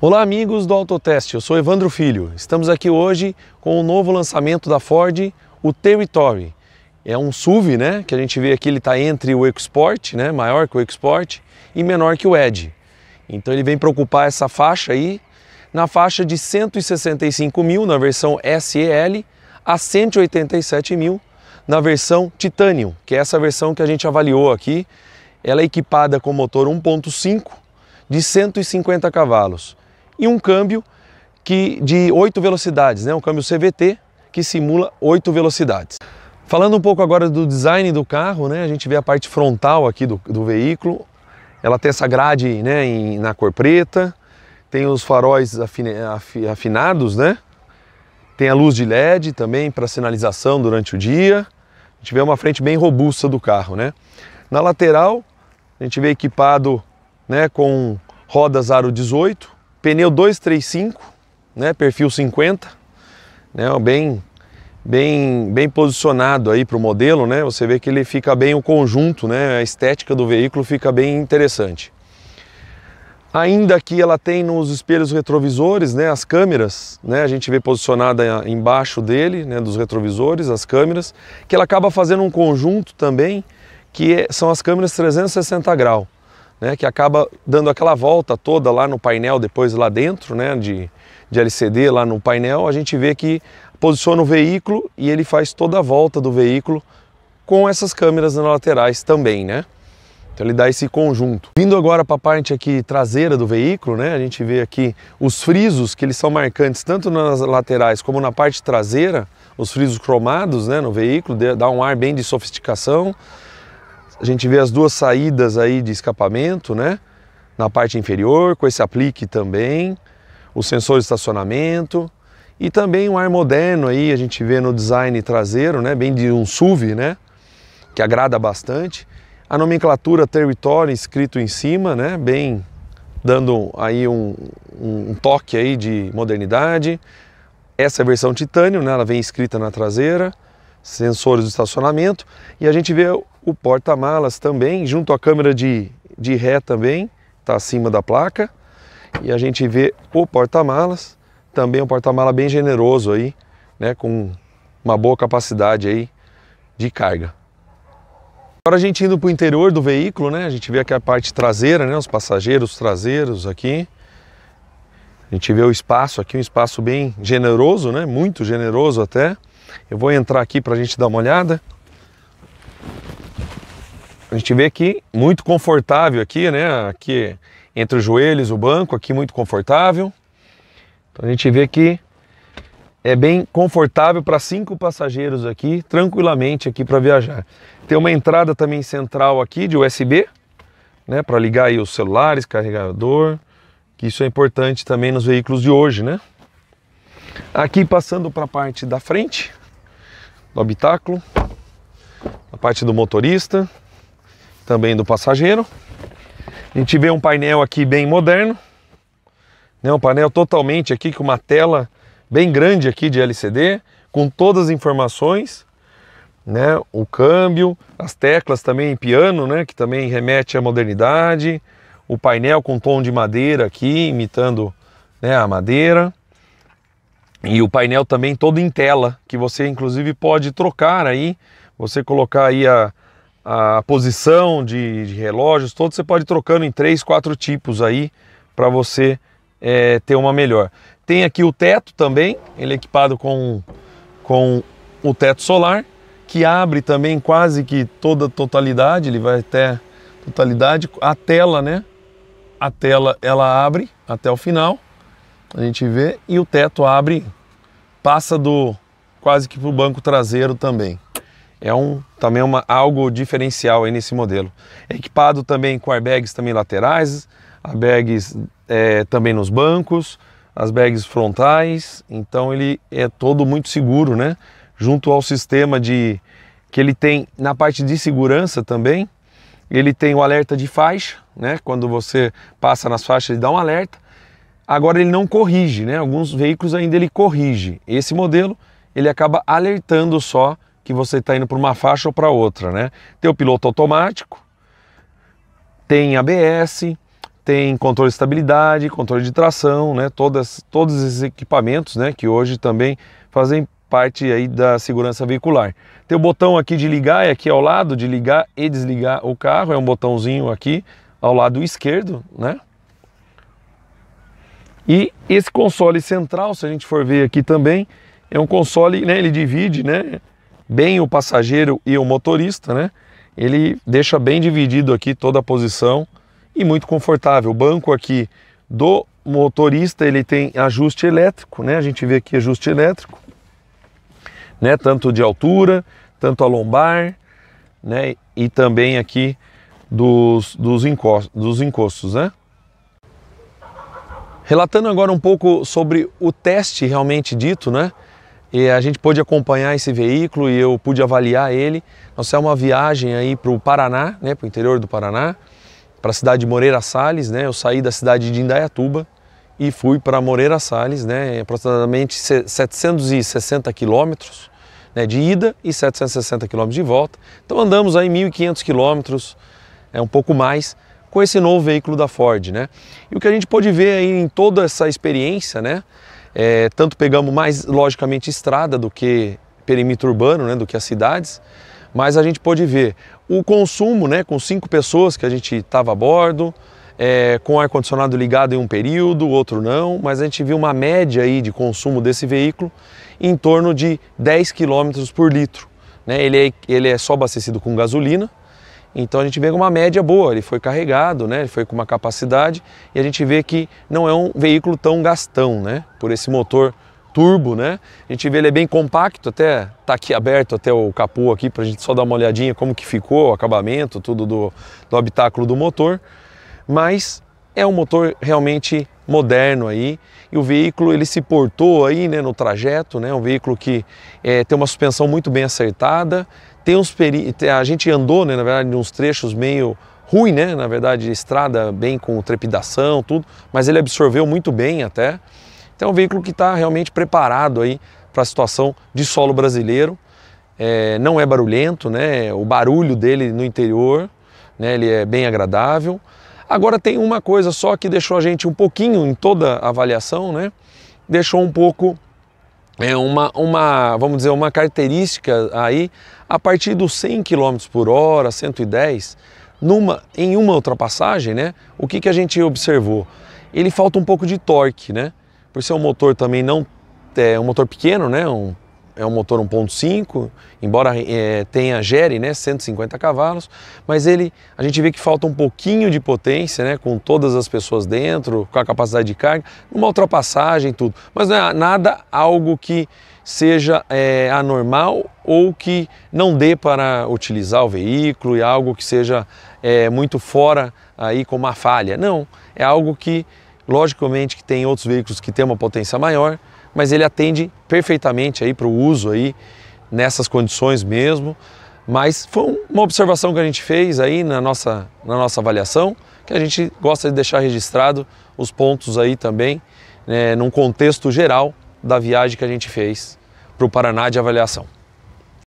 Olá amigos do Autoteste, eu sou Evandro Filho. Estamos aqui hoje com o novo lançamento da Ford, o Territory. É um SUV, né, que a gente vê aqui, ele está entre o EcoSport, né, maior que o EcoSport e menor que o Edge. Então ele vem preocupar essa faixa aí, na faixa de 165 mil na versão SEL a 187 mil na versão Titanium, que é essa versão que a gente avaliou aqui. Ela é equipada com motor 1.5 de 150 cavalos e um câmbio que de oito velocidades, né? um câmbio CVT que simula oito velocidades. Falando um pouco agora do design do carro, né? a gente vê a parte frontal aqui do, do veículo, ela tem essa grade né, em, na cor preta, tem os faróis afine, af, afinados, né? tem a luz de LED também para sinalização durante o dia, a gente vê uma frente bem robusta do carro. Né? Na lateral, a gente vê equipado né, com rodas aro 18, pneu 235, né, perfil 50, né, bem bem bem posicionado aí para o modelo, né? Você vê que ele fica bem o conjunto, né? A estética do veículo fica bem interessante. Ainda aqui ela tem nos espelhos retrovisores, né, as câmeras, né, a gente vê posicionada embaixo dele, né, dos retrovisores, as câmeras, que ela acaba fazendo um conjunto também, que é, são as câmeras 360 graus né, que acaba dando aquela volta toda lá no painel, depois lá dentro, né, de, de LCD lá no painel, a gente vê que posiciona o veículo e ele faz toda a volta do veículo com essas câmeras nas laterais também, né? Então ele dá esse conjunto. Vindo agora para a parte aqui traseira do veículo, né? A gente vê aqui os frisos que eles são marcantes tanto nas laterais como na parte traseira, os frisos cromados, né, no veículo, dá um ar bem de sofisticação. A gente vê as duas saídas aí de escapamento, né? Na parte inferior, com esse aplique também, o sensor de estacionamento e também um ar moderno aí, a gente vê no design traseiro, né? Bem de um SUV, né? Que agrada bastante. A nomenclatura território escrito em cima, né? Bem dando aí um, um toque aí de modernidade. Essa é a versão titânio, né? Ela vem escrita na traseira, sensores de estacionamento e a gente vê o porta-malas também, junto à câmera de, de ré também, está acima da placa. E a gente vê o porta-malas, também um porta-mala bem generoso aí, né, com uma boa capacidade aí de carga. Agora a gente indo para o interior do veículo, né, a gente vê aqui a parte traseira, né, os passageiros traseiros aqui. A gente vê o espaço aqui, um espaço bem generoso, né, muito generoso até. Eu vou entrar aqui para a gente dar uma olhada. A gente vê aqui, muito confortável aqui, né? Aqui entre os joelhos, o banco, aqui muito confortável. Então a gente vê que é bem confortável para cinco passageiros aqui, tranquilamente aqui para viajar. Tem uma entrada também central aqui de USB, né? Para ligar aí os celulares, carregador, que isso é importante também nos veículos de hoje, né? Aqui passando para a parte da frente do habitáculo, a parte do motorista, também do passageiro. A gente vê um painel aqui bem moderno, né? um painel totalmente aqui com uma tela bem grande aqui de LCD, com todas as informações, né? o câmbio, as teclas também em piano, né? que também remete à modernidade, o painel com tom de madeira aqui, imitando né, a madeira. E o painel também todo em tela, que você inclusive pode trocar aí, você colocar aí a, a posição de, de relógios, todos você pode ir trocando em três, quatro tipos aí para você é, ter uma melhor. Tem aqui o teto também, ele é equipado com, com o teto solar, que abre também quase que toda a totalidade, ele vai até totalidade, a tela, né? A tela ela abre até o final, a gente vê, e o teto abre, passa do quase que para o banco traseiro também é um, também uma, algo diferencial aí nesse modelo. É equipado também com airbags também laterais, airbags é, também nos bancos, as bags frontais, então ele é todo muito seguro, né? Junto ao sistema de que ele tem na parte de segurança também, ele tem o alerta de faixa, né? Quando você passa nas faixas ele dá um alerta. Agora ele não corrige, né? Alguns veículos ainda ele corrige. Esse modelo ele acaba alertando só que você está indo para uma faixa ou para outra, né? Tem o piloto automático, tem ABS, tem controle de estabilidade, controle de tração, né? Todas, todos esses equipamentos, né? Que hoje também fazem parte aí da segurança veicular. Tem o botão aqui de ligar, é aqui ao lado, de ligar e desligar o carro, é um botãozinho aqui ao lado esquerdo, né? E esse console central, se a gente for ver aqui também, é um console, né? Ele divide, né? bem o passageiro e o motorista, né? Ele deixa bem dividido aqui toda a posição e muito confortável. O banco aqui do motorista ele tem ajuste elétrico, né? A gente vê aqui ajuste elétrico, né? Tanto de altura, tanto a lombar, né? E também aqui dos, dos, encostos, dos encostos, né? Relatando agora um pouco sobre o teste realmente dito, né? E a gente pôde acompanhar esse veículo e eu pude avaliar ele. Nós é uma viagem aí para o Paraná, né, para o interior do Paraná, para a cidade de Moreira Salles. Né, eu saí da cidade de Indaiatuba e fui para Moreira Salles, né, aproximadamente 760 quilômetros né, de ida e 760 quilômetros de volta. Então andamos aí 1.500 quilômetros, é um pouco mais, com esse novo veículo da Ford. Né. E o que a gente pôde ver aí em toda essa experiência, né, é, tanto pegamos mais, logicamente, estrada do que perímetro urbano, né, do que as cidades, mas a gente pôde ver o consumo, né, com cinco pessoas que a gente estava a bordo, é, com ar-condicionado ligado em um período, outro não, mas a gente viu uma média aí de consumo desse veículo em torno de 10 km por litro. Né? Ele, é, ele é só abastecido com gasolina, então a gente vê é uma média boa, ele foi carregado, né? ele foi com uma capacidade e a gente vê que não é um veículo tão gastão, né? por esse motor turbo, né? A gente vê ele é bem compacto, até tá aqui aberto até o capô aqui para a gente só dar uma olhadinha como que ficou o acabamento, tudo do, do habitáculo do motor, mas é um motor realmente moderno aí e o veículo ele se portou aí né, no trajeto, né, um veículo que é, tem uma suspensão muito bem acertada, tem uns peri... A gente andou, né, na verdade, uns trechos meio ruim, né? Na verdade, estrada bem com trepidação, tudo, mas ele absorveu muito bem até. Então é um veículo que está realmente preparado aí para a situação de solo brasileiro. É, não é barulhento, né? O barulho dele no interior, né? Ele é bem agradável. Agora tem uma coisa só que deixou a gente um pouquinho em toda a avaliação, né? Deixou um pouco é uma, uma, vamos dizer, uma característica aí a partir dos 100 km por hora, 110, numa, em uma ultrapassagem, né? O que, que a gente observou? Ele falta um pouco de torque, né? Por ser um motor também não é um motor pequeno, né? Um é um motor 1.5, embora é, tenha gere né, 150 cavalos, mas ele a gente vê que falta um pouquinho de potência, né, com todas as pessoas dentro, com a capacidade de carga, uma ultrapassagem tudo, mas não é nada algo que seja é, anormal ou que não dê para utilizar o veículo e algo que seja é, muito fora aí com uma falha. Não, é algo que logicamente que tem outros veículos que têm uma potência maior, mas ele atende perfeitamente aí para o uso aí nessas condições mesmo. Mas foi uma observação que a gente fez aí na nossa, na nossa avaliação, que a gente gosta de deixar registrado os pontos aí também, né, num contexto geral da viagem que a gente fez para o Paraná de avaliação.